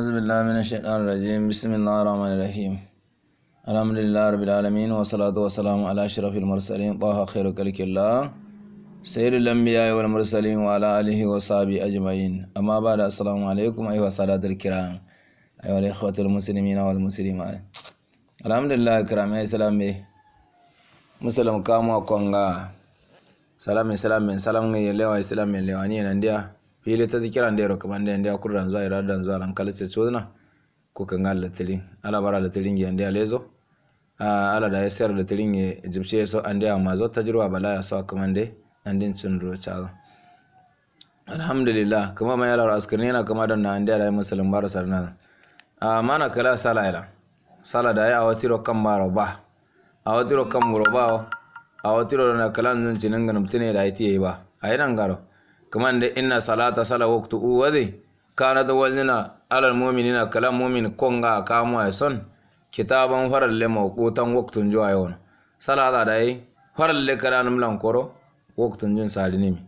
أعوذ بالله من الشيطان الرجيم بسم الله الرحمن الرحيم الحمد لله رب العالمين والصلاة والسلام على أشرف المرسلين طه خير كلك الله سيد الأنبياء والمرسلين وعلى آله وصحبه أجمعين أما بعد السلام عليكم أيها السادة الكرام أيها الإخوة المسلمين والمسلمات الحمد لله كرام يا سلام به مسلم كامو كونغا سلام سلام سلام يلوا سلام يلوا ني ننديا fili ta zikira ndero kamande ira da nzwa irada nzwa lankala ko kukanga latiling ala bara latiling ya lezo ala da yasar latiling ya jibce so andia mazo tajruwa balaya so kamande andin tsundro chaga alhamdulillah kuma ma yala askarni yana kama da na ndia da musulun bara sarna mana kala sala ila sala da ya awatiro kan maro ba awatiro kan muro ba awatiro na kala nan cinin ganumtine da itiye ba ayidan garo da ina salata sala uwa zai kana da walnina alal mu'minina kalam mu'min konga kamu a son kitaban faralle mawqutan waktun jo ayon salata dai faralle karanum milan koro waktun jun salinimi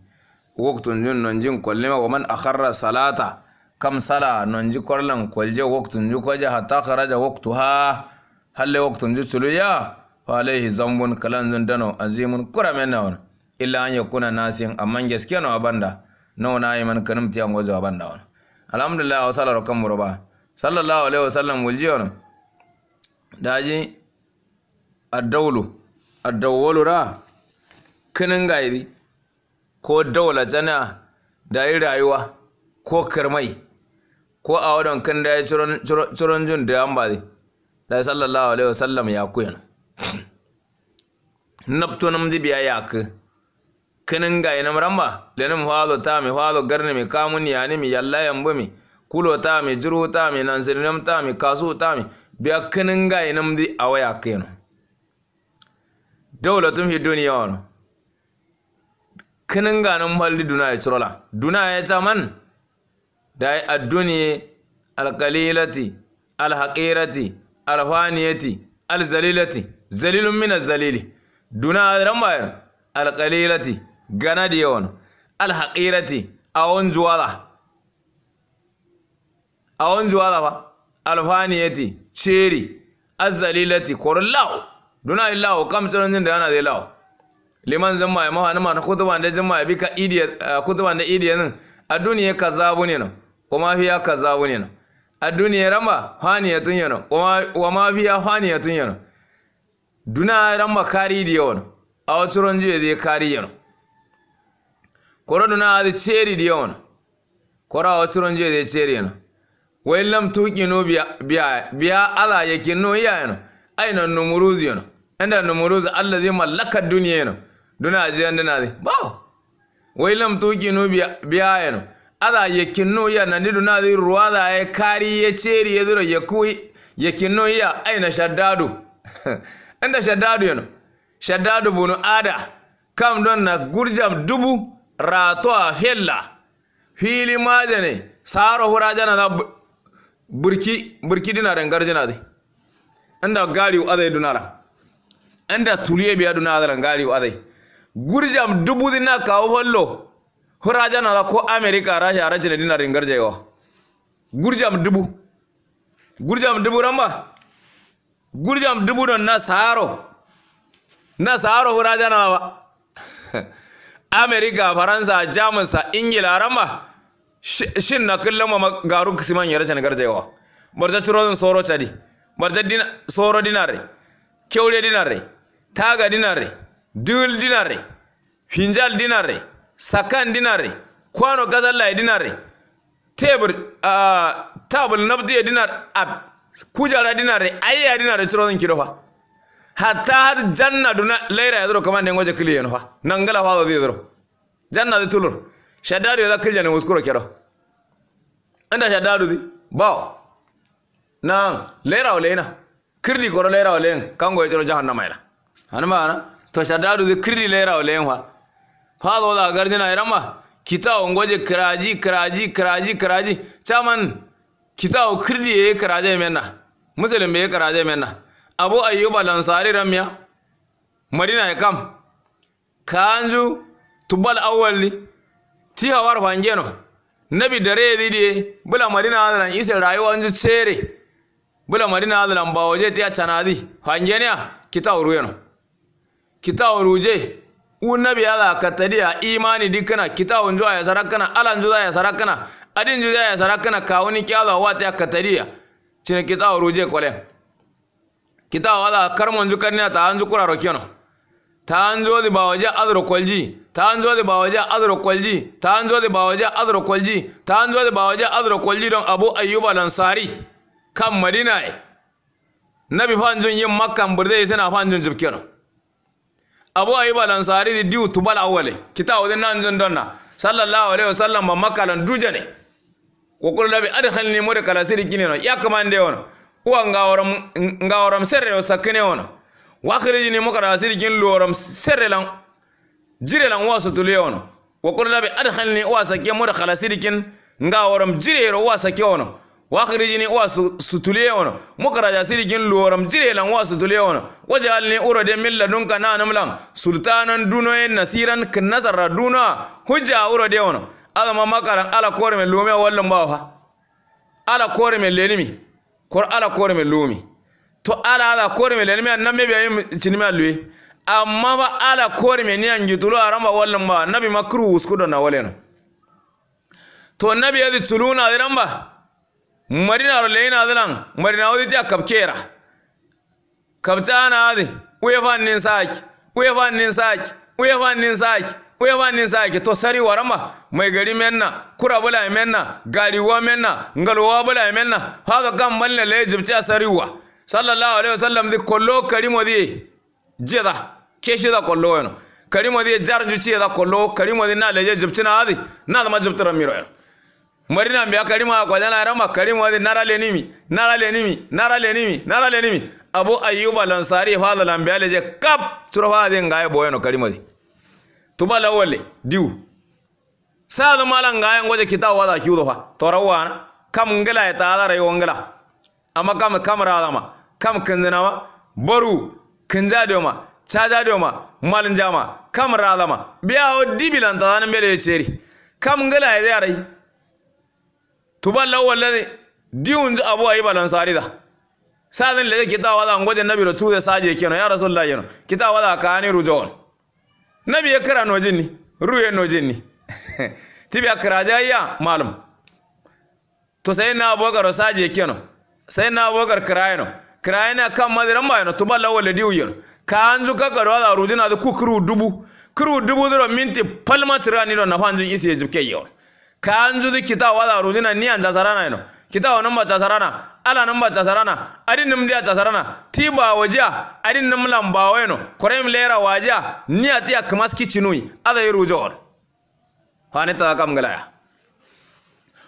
waktun jun nan jin ma wa a akharra salata kam sala nan ji korlan kolje waktun ju koja hatta kharaja ha halle waktun ju tsuluya falai zambun kalan zun dano azimun kuramen wani illa an yakuna nasin amma gaskiya wa na no na iman kanum tiyan gozo banda. wani alhamdulillah wa sallallahu kam ba. sallallahu alaihi sallam wulji wani daji addawlu addawlu ra kinin gairi ko daula tana da yi rayuwa ko karmai ko a wadon kan da ya ciron jun da yan ba da sallallahu alaihi sallam ya kuyana naftunan zibiya ya ku ga ina maramba lenim hwalo tami hwalo garni mi kamuni yani mi yalla yambu mi kulo tami jiru tami ta tami kasu tami biya kininga inam di awaya keno dawlatum fi duniya wono ga nan halli duna ya cirola duna ya caman dai adduni alqalilati alhaqirati alfaniyati alzalilati zalilun min zalili duna ramba alqalilati gana da yawan alhaƙirati awon juwara awon juwara ba alfaniyati ceri azalilati korlawo duna kam kamtar jin da yana zai lau. liman zan mai mawa nama na kutuban da jin bi bika kutuban da idiyan nan a duniya ka zabu ne na kuma fiya ka zabu ne na a duniya ramba haniyatun tun yana wa mafiya fiya tun yana duna ramba kari da yawan a wacin ranjiya zai kari yana koro duna adi cheri di on kora ochiron je de cheri no wellam tuki no biya biya biya ala yake no iya no aina numuruzi yana enda numuruzi allazi mallaka dunya yana duna je andana de ba wellam tuki no biya biya no ala ya no iya na didu na di ruwa da ya kari ya cheri ya zira ya kui yake no iya aina shaddadu enda shaddadu yana shaddadu bunu ada kam don na gurjam dubu ratuwa fella fili majane saro hura jana na burki burki dina rangar jina dai inda gari wa adai dunara inda tuliye biya dunara ran gari wa adai gurjam dubu dina kawo fallo hura jana da ko america a rajina dina rangar jaiwa gurjam dubu gurjam dubu ramba gurjam dubu don na saro na saro hura jana ba amerika faransa jamusa ingila ramba shin na kullum ma garu kisiman yara chan garjewa barta churozin soro chadi barta dina soro dinare keure dinare taga dinare dul dinare finjal dinare sakan dinare kwano gazalla dinare tebur tabul nabdi dinar ab kujara dinare ayya dinare churozin kidofa hatta har janna duna laira yadro kamande ngoje kiliyen fa nangala fa bi yadro janna de tulur shaddadu kili kiljani muskuro kero anda shaddadu di ba na laira o leina kirdi koro laira o leen kango e coro jahannama ila hanma ana to shadadu di kirdi laira o leen fa fa do da gardina irama kita o ngoje kiraji kiraji kiraji kiraji chaman kita o kirdi e kiraje menna muslim be kiraje menna abu ayyuba lansari ramya madina ya kam kanju tubal awwalli ti hawar fangeno nabi dare diɗi bula madina isa ise rayuwanju ceere bula madina adalan bawoje ti accanadi fangeniya kita uruyeno kita uruje u nabi ala kattadiya imani dikana kita unju aya sarakkana alanju aya sarakkana adinju aya sarakkana kawuni kyalo ya akkattadiya chine kita uruje kolen kita wala karmonzu karniya ta hanzu kuraro keno ta hanzo di bawaje adro kolji ta hanzo di bawaje adro kolji ta hanzo di bawaje adro kolji ta hanzo di bawaje adro kolji don abu ayyuba lansari kan madina e nabi fanjun yin makkan burde sai na fanjun jibkeno abu ayyuba lansari di diu tubal awale kita wadin nan jin donna sallallahu alaihi wasallam ba makkalan dujane ko kullu nabi adkhalni mudkala sirikini no yakamande wono uwa nga oram serre o sakkine wono wakirijini mukada siri jin luoram serre lan jire lan wa sutule wono wakul labi adkhalni wa sakke da siri kin nga jire ro uwa sakke wono wakirijini uwa sutule wono mukaraja siri jin luoram jire lan wa jalni uro de urode dun kana nam lan sultanan dunoyen nasiran kin nazara duna hujja urode wono alama makaran ala kore me lume wallan bawa ala kore me lenimi kor ala kore me lumi to ala ala kore me lenmi annabi be yim cinima lui amma ba ala kore me niyan gitulo aramba wallan ba nabi makru uskudo na walena to nabi yadi tuluna ramba marina ro leina dalan marina wadi ta kapkera kaptana adi uye fannin saki uye fannin saki uye fannin saki uya nin sa ake to sari warama mai gari menna kura bula menna gariwa menna ngalwa bula menna haka kan manne le sari wa. sallallahu alaihi wasallam di kollo karimo di jeda keshi da kollo yano karimo di jarju ci da kollo karimo di na le jibtina adi na da majibtara miro yana marina mbiya karima ko na rama karimo di nara lenimi nara lenimi nara lenimi nara lenimi abu ayyuba lansari fa da lambiya le je kap turfa din ga boyano karimo di tuma la wale diu sa do malan ga yango je kita wala ki do fa rawa kam ngela ya ta da rayo ngela amma kam kamra da ma kam kinzina ma boru kinza do ma da do ma malin jama kam rada ma biya o dibilan ta nan bele ceri kam ngela ya rai tuba la wale diu nzu abu ayi balan sarida sadin le kita wala ngode nabi ro tude saje keno ya rasulullah keno kita wada kani rujon nabi ye kira no jinni ru ye no jinni tibi ja ya malum to sai na abokar saje keno sai na abokar kira kirayeno kan madiran bayano to balla wala diuyen ka anzu ka garo da rujina da ku kru dubu kru dubu zero minti palma tirani do na fanzu isi je jukeyyo ka anzu dikita wala jina ni anja sarana eno kita wa namba chasarana ala namba chasarana adi nimdia chasarana tiba wajia adi nimla mbaweno korem lera wajia ni atia kamaski chinui ada irujor hani ta kam galaya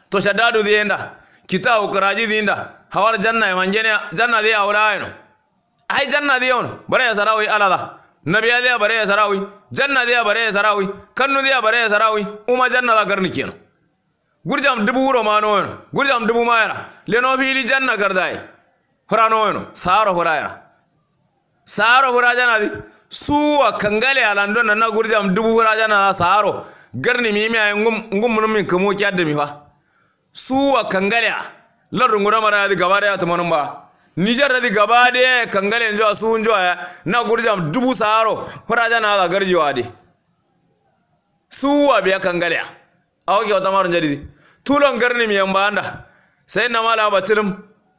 to shaddadu dienda kita ukraji dienda hawar janna evangelia janna dia awlaeno ai janna dia ono bare sarawi ala da nabiya dia bare sarawi janna dia bare sarawi kannu dia bare sarawi uma janna da garni keno gurjam dubu wuro ma no gurjam dubu ma yara leno fili janna gardaye hura no eno saro yara saro hura janabi suwa kangale alando na gurjam dubu hura jana saro garni mi mi ay ngum ngum mun min kamo kyadde mi fa suwa kangale lardu ngura mara di gabade ya tumanum ba Nijar da di gabade kangale njo su njo na gurjam dubu saro hura jana garjiwa di suwa biya kangale a auki wata marun jaridi tulon garni mi yamba anda sai na mala batilim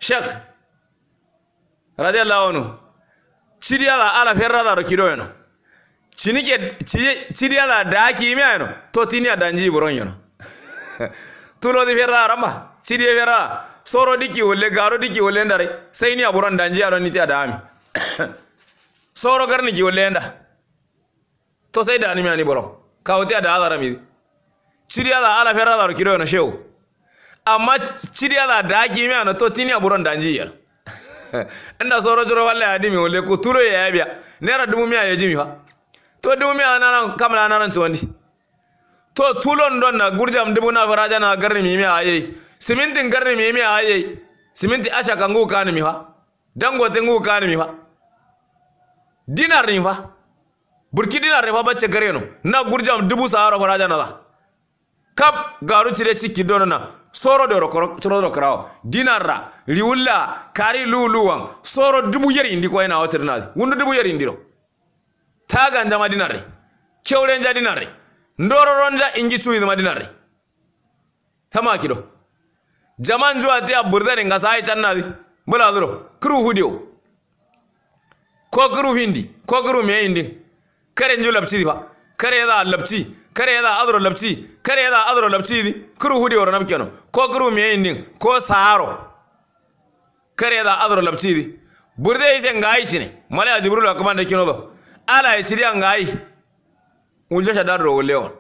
sheikh radiyallahu anhu ciriyala ala ferrada ro kidoyno cinike ciriyala daakimiyayno to tiniya danji tulo tulodi ferra ramba ciriye ferra soro diki wolle garo dikki wolle ndare sayniya buron danji aɗo niti a daami soro ki wolle nda to sai sey danimi ni buron ti a daadaramidi chiriala ala ferala ro kiro na shew amma chiriala da gimi ana to tini aburon danji yar inda soro jiro wallahi adimi wole ku turo ya yabiya nera dubu miya ya jimi fa to dubu miya na nan kamala na nan tuwandi to tulon don na gurjam dubu na faraja na garni mi miya aye siminti garni mi miya aye siminti asha kangu kani mi fa dangote ngu kani mi fa dinar ni fa burki dinar fa bacce gare no na gurjam dubu sahara faraja na za kap garu cire ciki donona soro do rokoro coro do krawo dinarra liulla kari luluwan soro dubu yari indi ko ina wacir nadi wundu dubu yari indiro taga njama dinarri kewre nja dinarri ndoro ronja ingi cuwi ma dinarri tama kido jaman juwa te aburdani ngasai channadi bula duro kru hudio ko kru hindi ko kru me hindi kare njulap chidi ba kareedaa labti kareedaa adro labti kareedaa adro labtiidi kuru hudi oranab keno ko kuru miyaynin ko saaro kareedaa adro labtiidi burdeise ngaayicine malaya jibril akamande kinodo ala iciria ngaayi uljosha dadro woleon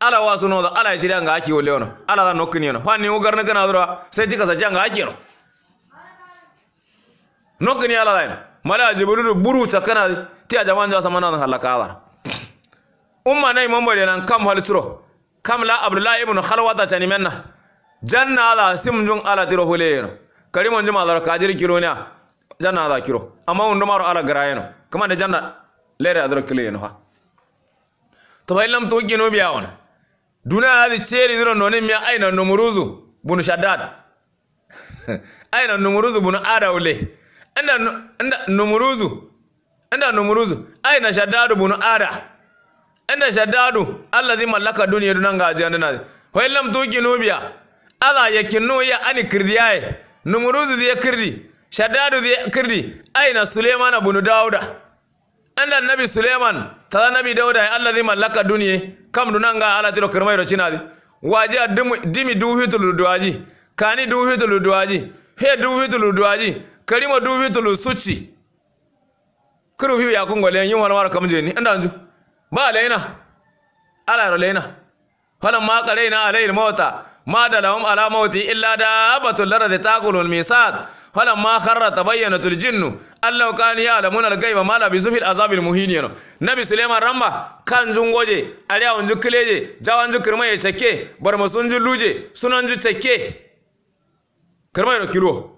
ala wasunodo ala iciria ngaaki woleono ala da nokkiniyeno fanni ugarna kana adro seti kasacia ngaakiyeno nokkini ala dayno malaya jibril buru cakkana ti a jamanjo asamanadan hallakaadana umma imam mombode nan kam halitro kam la abdullah ibn khalwata tani menna janna ala simjun ala tiro huleno karimo mon ala kadir kiro ne janna ala kiro amma undo maro ala grayeno kuma da janna lere adro kilo yeno ha to bai lam to gino biya ona duna ali ceri diro noni mi aina numuruzu bun shaddad aina numuruzu bun adawle inda inda numuruzu inda numuruzu aina shaddad bun ada ina shaddadu allazi mallaka duniya dunan ga ajiyar dana wai lam tuki nubiya aza ya kinu ya ani kirdiyaye numuruzu zai kirdi shaddadu zai kirdi aina suleiman ibn dauda anda nabi suleiman tala nabi dauda ya allazi mallaka duniya kam dunan ga ala tiro kirmai ro cinadi waji dimi dimi duhitul duwaji kani duhitul duwaji he duhitul duwaji karima duhitul suci kuru hiu ya kungole yin wani wara kamje ni enda anju ba laina ala laina falan ma na alai mauta ma da lahum ala mauti illa da batul ladzi taqulu al misad falan ma kharra bayyana al jinnu. allaw kan ya'lamuna al ghaiba ma la bi zufil azabil muhinin nabi sulaiman ramba kan jungoje ariya unju kleje jawan ju kirma ye bar masunju luje sunan ju chake kirma ro kiro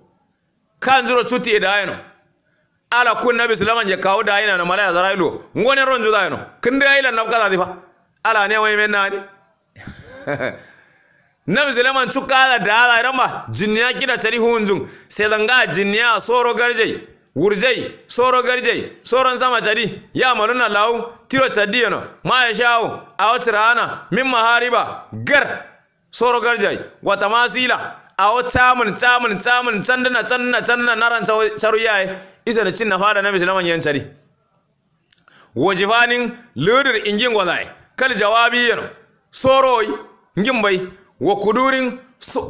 kan juro chuti e da ayno ala kunna bi silama je kawo da ina na malaya zarailo ngone ronjo da no kinde ila na kaza difa ala ne wai men nani nabi silama cuka da ala rama jinniya kida tari hunjun sai danga jinniya soro garjai wurjai soro garjai soron sama cadi ya maluna lawu tiro tadi yano ma ya shawo a wata rana min mahariba gar soro garjai wata masila a wata camun camun camun tsandana tsandana tsandana dana naran isa da cin na fara na misalin wanyan cari wajifanin ludur ingin gwazai kal jawabi yano soroi ngin bai wa kudurin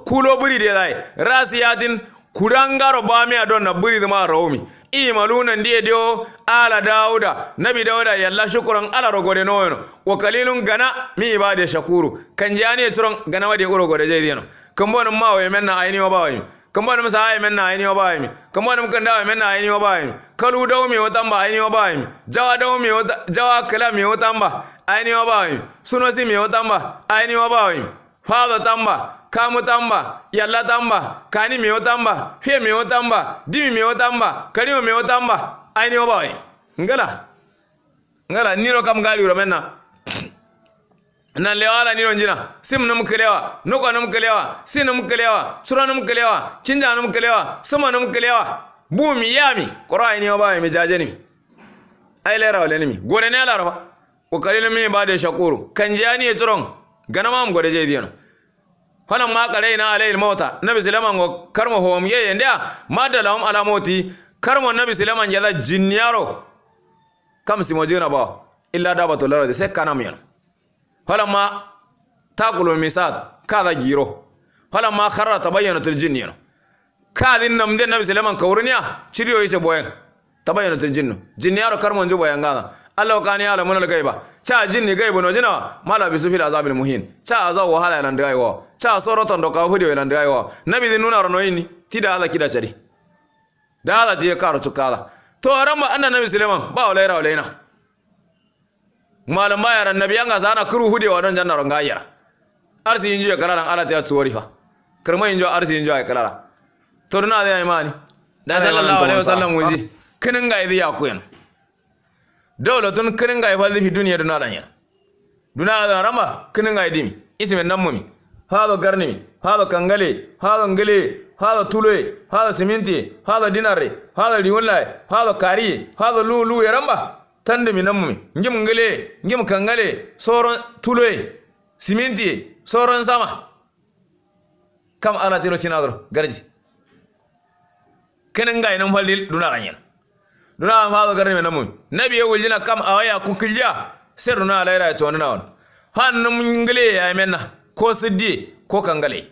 kulo buri da zai rasiyatin kurangaro bami adon na buri zama raumi imalunan diye dio ala dauda nabi dauda yalla shukuran ala rogode noyono wa kalilun gana mi ibade shakuru kanjani turon gana wadi gode jeydi no kambo no mawo yemenna ayni wa bawa bawo kambani masa ay menna ay ni obai mi kambani mkanda ay menna ay ni obai mi kalu daw mi otamba ay ni obai mi jawa daw mi jawa kala mi otamba ay ni obai mi suno si mi otamba ay ni obai mi father tamba kamu tamba yalla tamba kani mi otamba fie mi otamba dimi mi otamba kalimo mi otamba ay ni obai ngala ngala niro kam gali ro menna na lewa la nilo njina sim num kelewa nokwa num kelewa si num kelewa sura num kelewa kinja num kelewa sama num kelewa bumi yami kora ni ba mi jaje ni ai lera wala ni gore ne la raba ko ni mi ba de shakuru ni tron gana ma gore je diyo hanan ma kare na alayil mauta nabi sulaiman go karmo mi ye da madalahum ala moti karmo nabi sulaiman da jinniyaro kam simo jina ba illa da ba lara de se kanam yano falamma taqulu misad kada giro falamma kharra tabayyanat aljinni kadin namde nabi sulaiman kawurniya ciriyo boye tabayyana til jinnu jinn yaro karmon ju boye gana allah kani ala munal gaiba cha jinni gaibu no jina mala bi sufil azabil muhin cha azaw wahala nan dai wo cha soroton do kafu de nan dai wo nabi din nuna rono yini tida ala kida chari da ala diye karo chukala to ramba anna nabi sulaiman ba wala ira wala malam baya ran nabi anga sana kuru hude wa don janna ronga yara arsi injo ya kalaran ala ta tsori fa kirma injo arsi injo ya kalara to na da imani da sallallahu alaihi wasallam wuji kinin ga idi yakuyan dawlatun kinin ga ifalli fi duniya duna dan ya duna da ramba kinin ga idi mi ismin nan mumi hado garni hado kangale hado ngale hado tule hado siminti hado dinare hado liwulla hado kari hado lulu ya ramba tande mi namumi ngim ngale ngim kangale soron tuloye simintiye soron sama kam ana tiro cinadoro garji kenen ngay nan fallil duna ranyen duna an faado garni mi namumi nabi ye wuljina kam awaya kukilja ser duna alayra ya chonina won han num ngale ya menna ko siddi ko kangale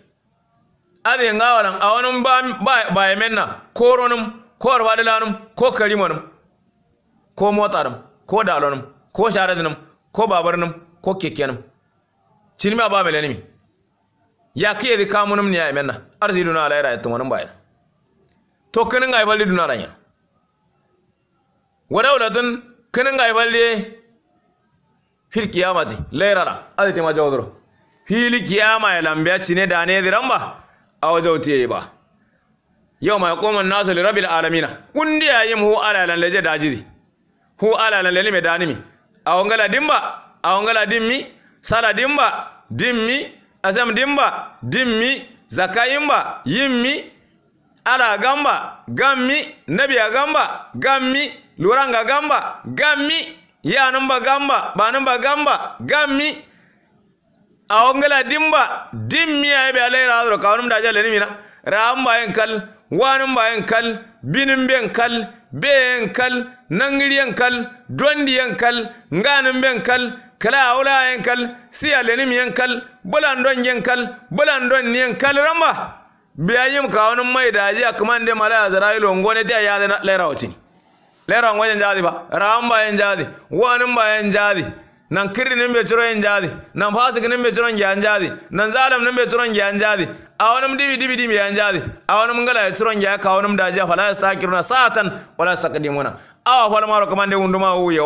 ade ngawalan awanum ba ba ya menna koronum ko arwadalanum ko karimonum ko motsaɗum ko dalonum ko sharadinum ko babarnum ko kekenum cinmi aba melenimi yakki edi kamunum niya e menna arsi duna ala ira tungonum bayna to kinin ay balli duna ranya wada ulatun kinin ay balli e fil kiyamati lairara adi tema jawdro fili ya e lambiya cine dane diramba awa jawtiye ba yawma yaqumu an-nasu li rabbil alamin gundi ayimhu ala lan dajidi hu ala na lelime danimi awongala dimba awongala dimmi sala dimba dimmi asem dimba dimmi zakayimba yimmi ala gamba gammi nabiya gamba gammi luranga gamba gammi namba gamba namba gamba gammi awongala dimba dimmi ayebe alayra adro kawanum daja lenimina raambayen kal wanumbayen kal binin ben kal beyen kal yen kal yen kal nganin ben kal kala awla yen kal siya lenim yen kal bulan don yen kal bulan don yen kal ramba biyayim wani mai da ajiya kuma ne mala azrailu ngone ta ya lera wacin laira ngone jadi ba ramba ba yen jadi wani ba yen jadi nan kiri nin be ciro en jadi nan fasik nin be ciro en jadi nan zalam nin be turon en jadi wani dibi dibi dibi en jadi wani mun ciro turon ya wani da ja fala yastakiruna satan wala a awa fala maro kamande wunduma wu ya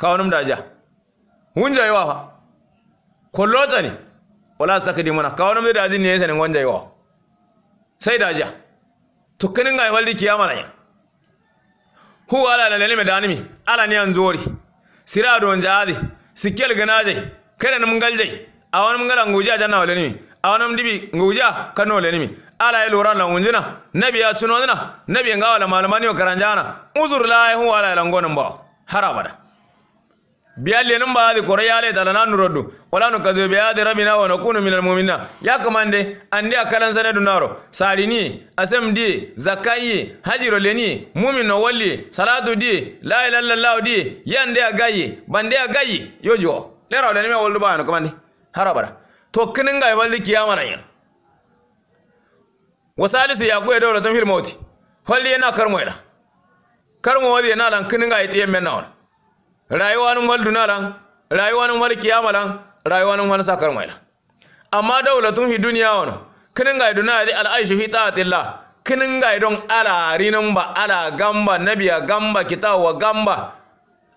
ka wani da ja hunja yawa fa lota ne wala ka wani da ji ne sai ngonja yawa sai da ja kinin ga waldi kiyama ne huwa ala lalani da danimi ala ne zori. sira don jaade sikkel ganaje kere nam galjay awanam ngala nguja janna wala ni awanam dibi nguja kano wala ni ala ya lura na unjina nabi ya biya nabi ngawala malamani wa karanjana uzur la hu ala ya langonan ba harabada biyali num baadi koro yale tala nanu rodu wala nu kazu biadi rabina wa nakunu minal mu'minina ya kamande andi akalan sane dunaro salini asem di zakayi hajiro leni mu'mino walli salatu di la ilaha illallah di yande agayi bande agayi yojo lera wala ni me waldu baano kamande harabara to kinin ga walli kiyama nan yan wasalisu yaqu dawlatun fil mauti holli yana karmo yana karmo wadi yana lan kinin ga itiyen men na rayuwa nun wal lan, rayuwa nun wal lan, rayuwa nun wal sakar lan amma dawlatun fi duniya wono kinin ga duniya di al fi taatillah kinin ga don ala rinan ba ala gamba nabiya gamba kitawa gamba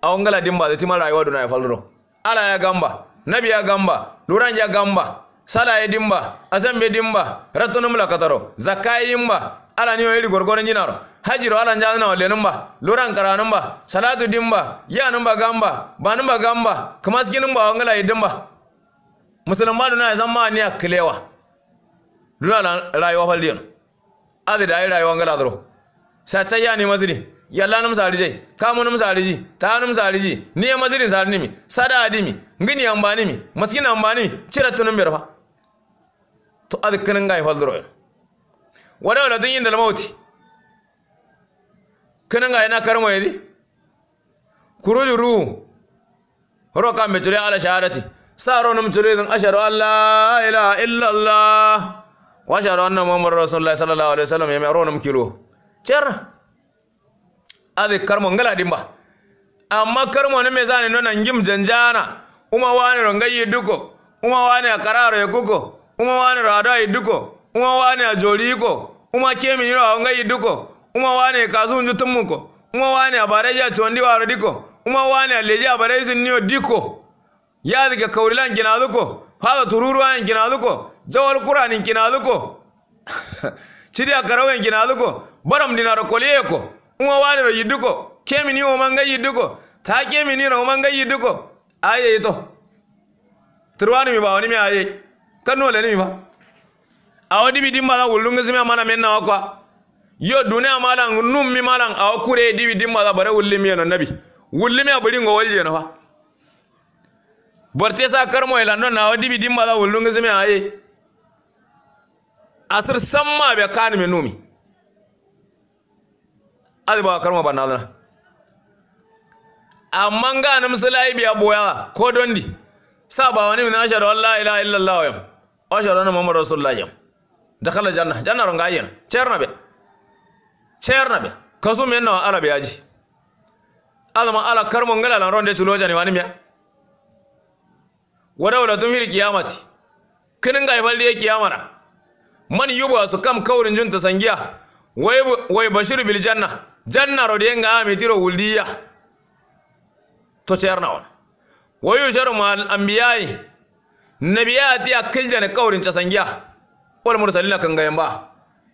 a wangala din ba zai rayuwa duniya ya falro ala ya gamba nabiya gamba luran ya gamba sala ya dimba azambe dimba ratunum la kataro zakai dimba ala ni yeli gorgoren jinaro hajiro ala njana wale numba luran kara numba salatu dimba ya numba gamba ba numba gamba kamaski numba wangala idimba musulman duna zama ni akilewa duna rayuwa faldiyon adi da rayuwa ngala dro sacha ya ni masiri yalla num sarije kamu num sariji ta num sariji ni masiri nimi sada adimi ngini ambanimi maskina ambanimi cira tunum berfa to adi kananga ifaldro yo wada wala da dal mauti kananga yana karma yadi kuruju ruhu horo kam me ala shahadati saro num chure dun ashhadu an la ilaha illa allah wa ashhadu anna muhammadar rasulullah sallallahu alaihi wasallam yami aro na kilo cer adi karma ngala dimba amma karma ne me zani nona ngim janjana uma wani rongayi duko uma wani akararo kuko uma wani yi duko uma wane a joriko uma keminiro duko, uma wane kasunju tumuko uma wane a abareja chondi diko, uma wane a aleja abarezi niyo diko yadike kaurila nkinaduko fada tururwa duko jawal qur'an nkinaduko chidi akarawe duko, baram dinaro koliyeko uma wane ro yiduko kemini omanga yiduko ta kemini ro omanga yiduko aye ito turwani mi bawani mi aye kanole ni mi ba awo dibi dimba za wullunga sime amana menna wakwa yo duniya malan nummi mi malan awo kure dibi dimba za bare wullimi yana nabi wullimi aburi ngo walje na fa borte sa karmo ilando na awo dibi dimba za wullunga sime aye asir samma be kan me numi adi ba karmo banalna amma ga nan biya boya ko dondi sa ba wani min ashhadu an la ilaha illallah wa ashhadu anna muhammadar rasulullah dakhala janna janna ro ngayena cerna ceernaɓe kasu men nawa ala ɓe aji alama ala karmo ngala lan ronde culojani wani miya wadawla tum hili kiyamati kinin ga ifalli ye kiyamara? man yubu su kam kawrin junta sangiya way way bashiru bil janna janna ro de nga ami tiro wuldiya to cerna on wayu sharu ma al anbiya'i nabiyati akil jana kawrin ta sangiya wal mursalina kanga yamba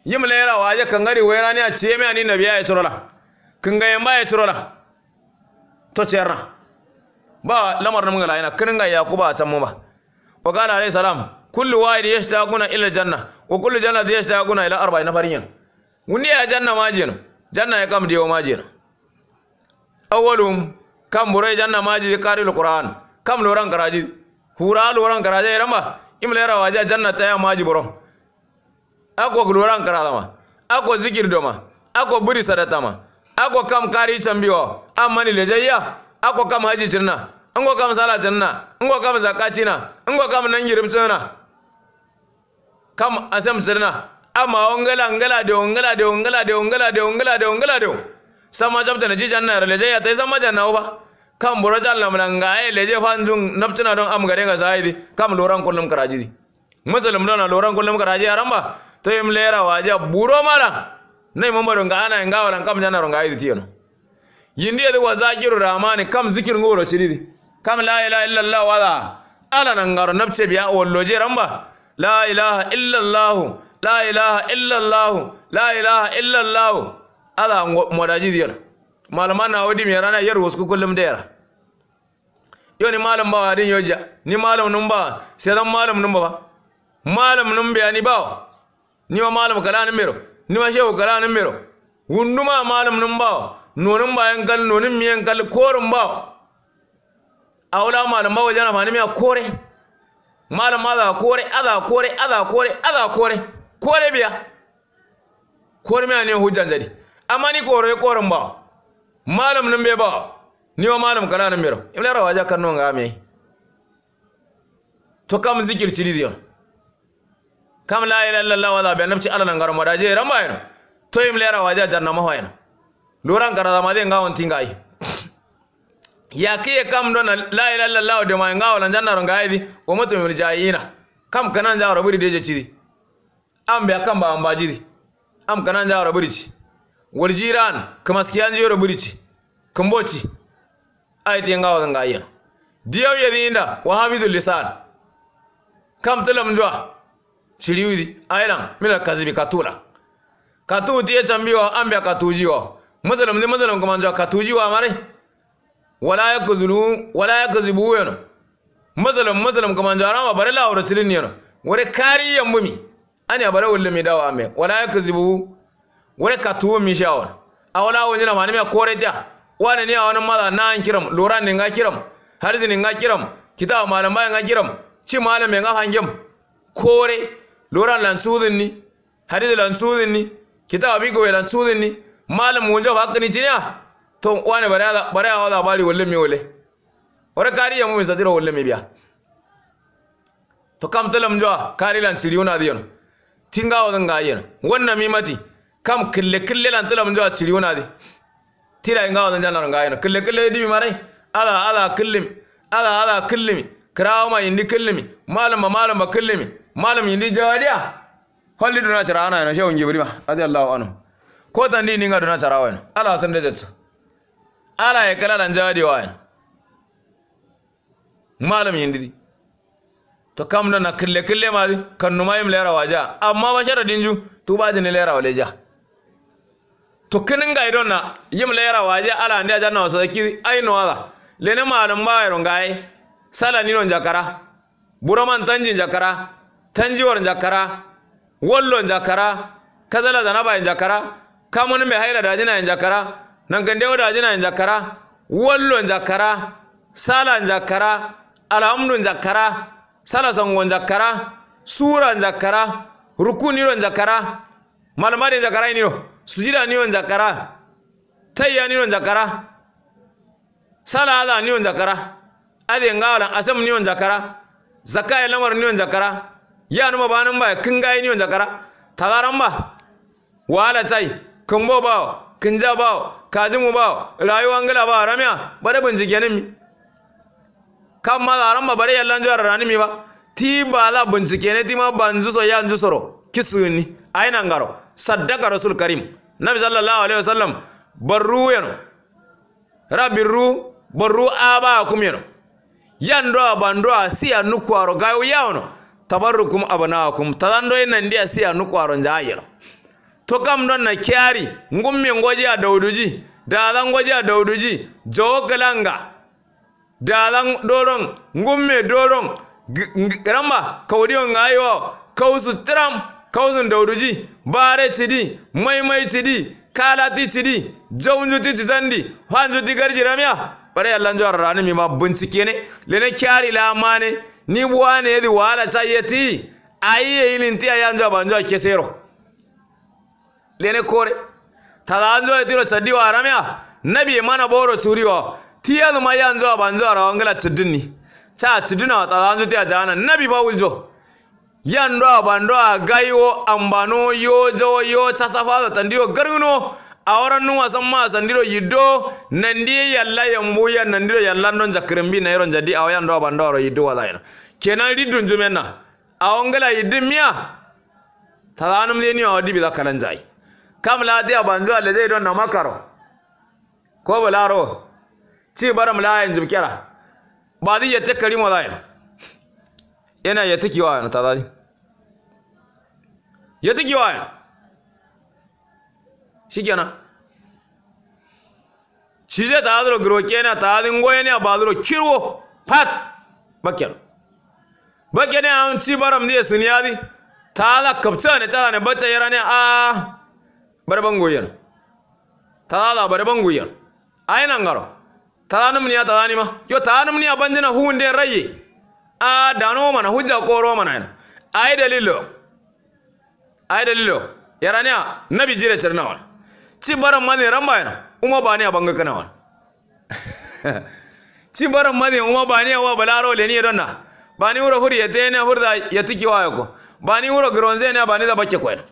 ya era waje kangari ni a cheme ani nabiya ya churola kanga yamba ya churola to cherna ba lamar namun gala yana kiringa yakuba a can mu ba wa kana alayhi salam kullu ta yashtaquna ila janna wa kullu jannati yashtaquna ila arba'i nafariyan wuni ya janna majin janna ya kam diyo majin awwalum kam burai janna maji qari alquran kam loran garaji hura loran garaji ramba imlera waja janna ta ya maji buron ako gluran karadama ako zikir doma ako buri sadatama ako kam kari chambiwa amani lejaya ako kam haji chirna ngo kam sala chirna ngo kam zakati na ngo kam nangirim chirna kam asem chirna ama ongala ongala de ongala de ongala de ongala de ongala de ongala de sama jabta na ji janna lejaya tai sama janna oba kam boro jalla mlanga ai e leje fanjung napchina don am gare ga zaidi kam loran kullum karaji musulum dona loran kullum karaji aramba to imlera waja buro mara nay ana yin ngawala kam nyana ronga idi tiyono yindi edi wazakiru ramani kam zikir ngoro chiridi kam la ilaha illa allah wala ala nangaro nabche biya walloje ramba la ilaha illa allah la ilaha illa allah la ilaha illa allah ala modaji diyar. malama na wodi mi rana yar wasu kullum da yara yau ni malam bawa din yoja ni malam numba sai dan malam numba ba malam numba ya ni bawa niwa malam ni mero niwa shehu ni mero wunduma malam nun bawo nonin bayan gal nonin miyan gal korin bawo a wula malam bawo jana fani miya kore malam ma za kore aza kore aza kore aza kore kore biya kore miya ne hujjan jadi amma ni kore korin bawo malam nun be bawo niwa malam ni mero ibn rawaja kan non ga me to kam zikir chiri diyon kam la illa allah wa zabe annabci ala nan garma daje ran bayano to im lera waja janna ma hoyna loran garada ma de ngawon tingai ya kiye kam don la illa allah de ma ngawo lan janna ron gaidi wa mutum mi jayina kam kanan ja raburi deje ciri am be akam ba amba jiri am kanan ja raburi ci wal jiran kamaskiyan je raburi ci kamboci ayte ngawo dan gaiyana diyaw yedinda wa hamidul lisan kam tulam jwa chiliudhi ailan mila kazibi katula katu tiye chambiwa ambya katujiwa mazalam ne mazalam kamanjwa katujiwa mare wala yakuzulu wala yakuzibu yano mazalam mazalam kamanjwa rama barela la awra silin yano wore kari yambumi ani abara wulle mi dawa me wala yakuzibu wore katu mi shawon awala wonjina manime kore dia wane ne awana mala nan kiram loran ne nga kiram harzini nga kiram kita malam ba nga kiram ci malam nga hangem kore loran lansuudinni hadide lansuudinni kitaba lansuudin ni malam wonjo hakni jinya to wane baraya baraya wala bali wolle mi wole ore kari yamu mi satiro wolle mi biya to kam talam jo kari lan siriuna diyon tinga wodin ga yin wannan mi mati kam kille kille lan talam jo siriuna di tira inga wodin janan ga yin kille kille di mi mare ala ala killim ala ala killimi kirawma indi killimi malamba malamba killimi malam indi jawadiya holli duna carana eno shewun jibrima radiallahu anhu ko tandi ninga duna carawa yana. ala da jetso ala e kalalan jawadiwa yana. malam yindidi to kam na na kille kille maɗi kannumayim lera ja amma ba shara dinju tubaji ni lerawa lera ja to kininga i ɗon na yim lera ja ala ndi a jannawa sakiri aynowaga lene maɗum mbayero ngaye sala nino jakara buraman njakara jakara war jakara wallon jakara kazala zanaba en jakara kamun me haira dajina en jakara nangandewo dajina jina jakara wallon jakara sala jakara alhamdu jakara sala zango jakara sura jakara ruku nino jakara malamari jakara niro sujida nino jakara tayya nino jakara sala ada nino jakara ade ngalan asam niyon zakara zakaya lamar niyon zakara ya numa banan ba kin gayi niyon zakara tagaran ba wala tai kin bo ba kin ja ba kajin mu ba rayuwan gila ba ramiya bare bincike ni kan ma zaran ba bare yallan jawar rani mi ba ti ba la bincike ne ti ma banzu so yanzu soro kisuni aina ngaro saddaka rasul karim nabi sallallahu alaihi wasallam barru yano rabirru barru aba yano. yando abando asi anukwaro gayo yaono a abanakum tadando ina ndia si anukwaro njayero kam don na kyari ngummi ngoji a dauduji dalan ngoje a dauduji jowo kalanga dalan doron ngumme doron ramba kawdiyo ngayo kawsu tram kawsun dauduji bare cidi maimai cidi kalati cidi jawnjuti cizandi hanjuti garji ramia. bare yallan jawar rani mi ma bincike ne lene kyari la mane ni buwa ne di wala sayeti ayi ilin ti ayan jawar banjo kesero lene kore tadanjo etiro chadi na nabi mana boro turiwa. Ti tiyal ma yan jawar banjo rawangala chidinni cha chidina tadanjo ti ajana nabi bawuljo yan do bando gaiwo ambano yo jo yo tasafa tandiyo garuno awrannu wasamma sandiro yiddo nandi yalla nan nandiro yalla ndon jakrimbi na yaron jadi awayan do abando aro yiddo walaina kenan riddun jumenna awongala yiddin miya talanum ni o dibi da jai kam la dia bandu alle dai don makaro ko balaro ci baram la yanzu kira ba zai ya takari mu zai yana ya tiki wa yana ta zai ya tiki wa yana shikenan zai ta adro grokena ta ne a abadro kirwo pat ne bakkene am ci baram ne suniyadi ta hada kapta ne chala ne yara ne a barban goyen ta hada barban goyen nan garo ta niya talanima yo talanum niya banjina hunde rayi a dano mana hujja koro mana yana yi dalilo ay dalilo a nabi jire cirnawar 찌바람 마네 람바이나 우마 바니야 방가 까나와 찌바람 마네 우마 바니야 와 발아로 레니 이러나 바니 우라 후리 예테나 후르다 예티기 와요고 바니 우라 그런세나 바니다 바께 코에나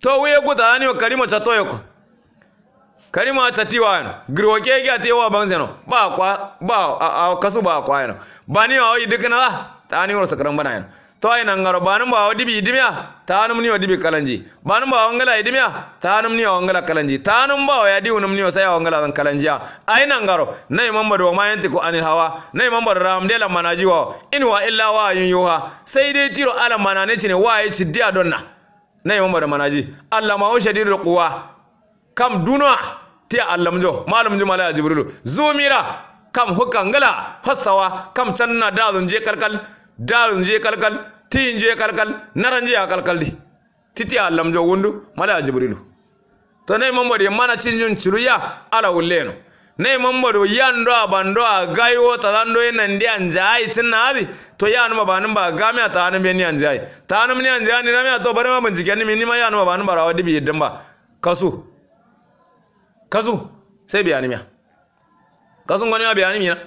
to wiye kuta ani wa karimo chatoyoko karimo achatiwa ano griwo keke atiwa bangseno ba kwa ba kasu ba kwa ano bani wa idikana tani wa sakaramba na ano to ay nangaro banum wadi dibi idimya tanum wadi dibi kalanji banum ba wangala idimya tanum ni wangala kalanji tanum ba ya di num ni saya ngala dan kalanjiya ay nangaro nay do ma yanti ko anil hawa nay mamado ramde la manaji wa in wa illa wa yun yuha sai dai tiro ala manane cine wa ya ci dia donna nay mamado manaji allah ma wa quwa kam duna ti allah mjo malum jo malaji jibrilu zumira kam hukangala fastawa kam canna dalun je karkal daarun je kalkal tiin je kalkal naran je di titi allam jo wundu mala jibrilu to nay mamboɗo mana cinjun ciluya ala Na nayi mamboɗo yando a bando a gayo taɗanɗo e nandi an jayi tinna abi to yanuma banin ba gami a tahanin be ni an jayi tahanin ni an ni rami a to bari ma binciken ni minima yanuma banin ba rawadi bi yedamba ba kasu kasu sai Kasu kasun goni ma biyanimina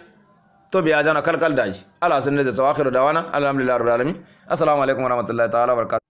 to biya jana kalkal daji ala sanin da tsawakhir dawana alhamdulillah rabbil alamin assalamu alaikum warahmatullahi ta'ala barakatuh